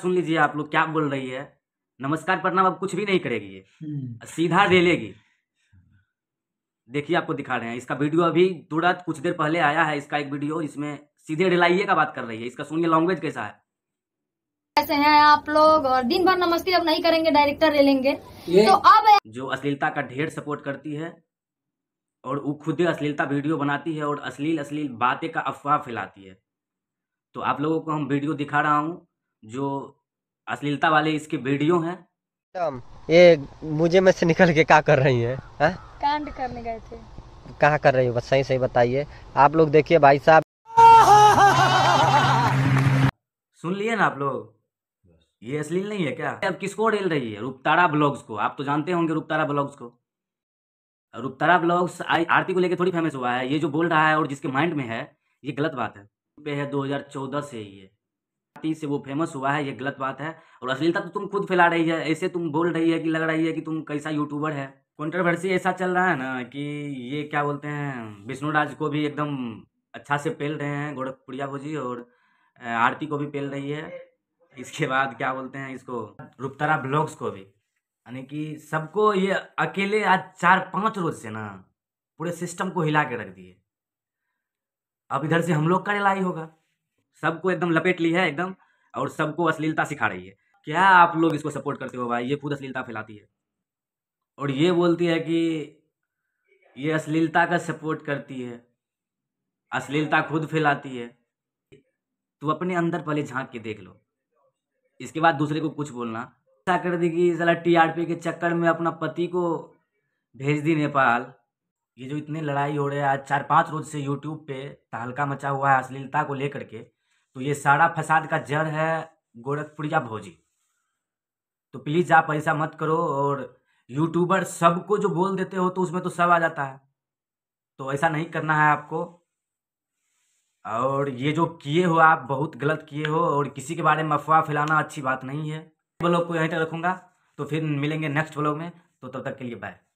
सुन लीजिए आप लोग क्या बोल रही है नमस्कार प्रणाम अब कुछ भी नहीं करेगी ये हम्म। सीधा रेलेगी देखिए आपको दिखा रहे हैं इसका वीडियो अभी तुरंत कुछ देर पहले आया है इसका एक वीडियो इसमें सीधे रिलाइए का बात कर रही है इसका सुनिए लैंग्वेज कैसा है कैसे हैं आप लोग और दिन भर नमस्ते अब नहीं करेंगे डायरेक्टर रेलेंगे तो अब जो अश्लीलता का ढेर सपोर्ट करती है और वो खुद अश्लीलता वीडियो बनाती है और अश्लील अश्लील बातें का अफवाह फैलाती है तो आप लोगों को हम वीडियो दिखा रहा हूँ जो अश्लीलता वाले इसके वीडियो हैं ये मुझे में से निकल के क्या कर रही है? कांड करने गए थे कहा कर रही हो बस सही सही बताइए आप लोग देखिए भाई साहब सुन लिए ना आप लोग ये अश्लील नहीं है क्या अब किसको डेल रही है रूपतारा ब्लॉग्स को आप तो जानते होंगे रूपतारा ब्लॉग्स को रूपतारा ब्लॉग्स आरती को लेकर थोड़ी फेमस हुआ है ये जो बोल रहा है और जिसके माइंड में है ये गलत बात है दो हजार चौदह से ये टी से वो फेमस हुआ है ये गलत बात है और अश्लीलता तो तुम खुद फैला रही है ऐसे तुम बोल रही है कि लग रही है कि तुम कैसा यूट्यूबर है कॉन्ट्रोवर्सी ऐसा चल रहा है ना कि ये क्या बोलते हैं विष्णु राज को भी एकदम अच्छा से पेल रहे हैं गोरखपुरिया भोजी और आरती को भी पेल रही है इसके बाद क्या बोलते हैं इसको रूपतारा ब्लॉग्स को भी यानी कि सबको ये अकेले आज चार पाँच रोज से ना पूरे सिस्टम को हिला के रख दिए अब इधर से हम लोग का रिलाई होगा सबको एकदम लपेट ली है एकदम और सबको अश्लीलता सिखा रही है क्या आप लोग इसको सपोर्ट करते हो भाई ये खुद अश्लीलता फैलाती है और ये बोलती है कि ये अश्लीलता का सपोर्ट करती है अश्लीलता खुद फैलाती है तो अपने अंदर पहले झांक के देख लो इसके बाद दूसरे को कुछ बोलना ऐसा कर दी कि आर टीआरपी के चक्कर में अपना पति को भेज दी नेपाल ये जो इतने लड़ाई हो रहे हैं आज चार पाँच रोज से यूट्यूब पे तहलका मचा हुआ है अश्लीलता को लेकर के तो ये सारा फसाद का जड़ है गोरखपुरिया भौजी तो प्लीज़ आप ऐसा मत करो और यूट्यूबर सबको जो बोल देते हो तो उसमें तो सब आ जाता है तो ऐसा नहीं करना है आपको और ये जो किए हो आप बहुत गलत किए हो और किसी के बारे में अफवाह फैलाना अच्छी बात नहीं है ब्लॉग को यहीं तक रखूँगा तो फिर मिलेंगे नेक्स्ट ब्लॉग में तो तब तक के लिए बाय